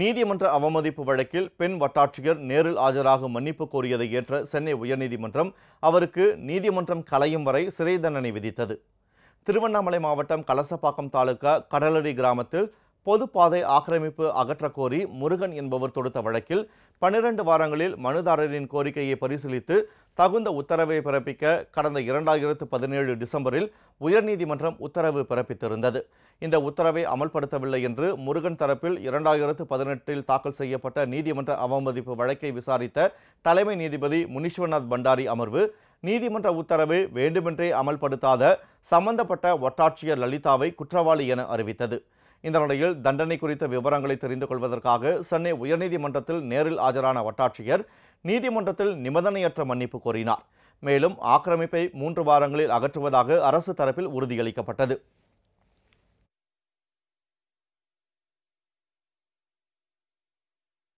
நீதிமன்ற அவமதிப்பு வழக்கில் பெண் வட்டாட்சியர் நேரில் ஆஜராக மன்னிப்பு கோரியதை ஏற்ற சென்னை உயர்நீதிமன்றம் அவருக்கு நீதிமன்றம் கலையும் வரை சிறை தண்டனை விதித்தது திருவண்ணாமலை மாவட்டம் கலசப்பாக்கம் தாலுகா கடலடி கிராமத்தில் பொதுப்பாதை ஆக்கிரமிப்பு அகற்றக்கோரி முருகன் என்பவர் தொடுத்த வழக்கில் பன்னிரண்டு வாரங்களில் மனுதாரரின் கோரிக்கையை பரிசீலித்து தகுந்த உத்தரவை பிறப்பிக்க கடந்த இரண்டாயிரத்து பதினேழு டிசம்பரில் உயர்நீதிமன்றம் உத்தரவு பிறப்பித்திருந்தது இந்த உத்தரவை அமல்படுத்தவில்லை என்று முருகன் தரப்பில் இரண்டாயிரத்து பதினெட்டில் தாக்கல் செய்யப்பட்ட நீதிமன்ற அவமதிப்பு வழக்கை விசாரித்த தலைமை நீதிபதி முனீஸ்வர்நாத் பண்டாரி அமர்வு நீதிமன்ற உத்தரவு வேண்டுமென்றே அமல்படுத்தாத சம்பந்தப்பட்ட வட்டாட்சியர் லலிதாவை குற்றவாளி என அறிவித்தது இந்த நிலையில் தண்டனை குறித்த விவரங்களை தெரிந்து கொள்வதற்காக சென்னை உயர்நீதிமன்றத்தில் நேரில் ஆஜரான வட்டாட்சியர் நீதிமன்றத்தில் நிபந்தனையற்ற மன்னிப்பு கோரினார் மேலும் ஆக்கிரமிப்பை மூன்று வாரங்களில் அகற்றுவதாக அரசு தரப்பில் உறுதியளிக்கப்பட்டது